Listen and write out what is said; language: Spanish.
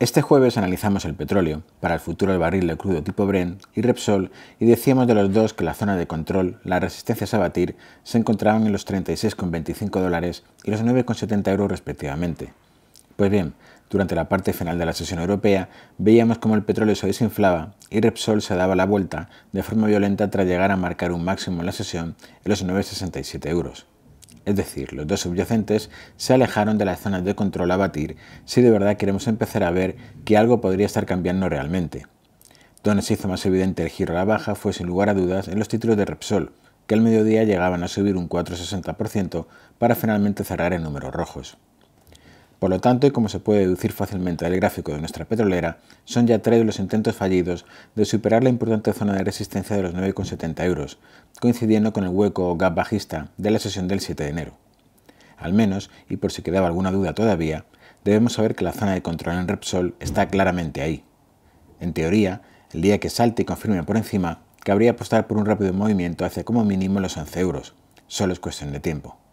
Este jueves analizamos el petróleo, para el futuro del barril de crudo tipo Bren y Repsol, y decíamos de los dos que la zona de control, las resistencias a batir, se encontraban en los 36,25 dólares y los 9,70 euros respectivamente. Pues bien, durante la parte final de la sesión europea veíamos cómo el petróleo se desinflaba y Repsol se daba la vuelta de forma violenta tras llegar a marcar un máximo en la sesión en los 9,67 euros es decir, los dos subyacentes, se alejaron de las zonas de control a batir si de verdad queremos empezar a ver que algo podría estar cambiando realmente. Donde se hizo más evidente el giro a la baja fue sin lugar a dudas en los títulos de Repsol, que al mediodía llegaban a subir un 4,60% para finalmente cerrar en números rojos. Por lo tanto, y como se puede deducir fácilmente del gráfico de nuestra petrolera, son ya tres los intentos fallidos de superar la importante zona de resistencia de los 9,70 euros, coincidiendo con el hueco o gap bajista de la sesión del 7 de enero. Al menos, y por si quedaba alguna duda todavía, debemos saber que la zona de control en Repsol está claramente ahí. En teoría, el día que salte y confirme por encima, cabría apostar por un rápido movimiento hacia como mínimo los 11 euros. Solo es cuestión de tiempo.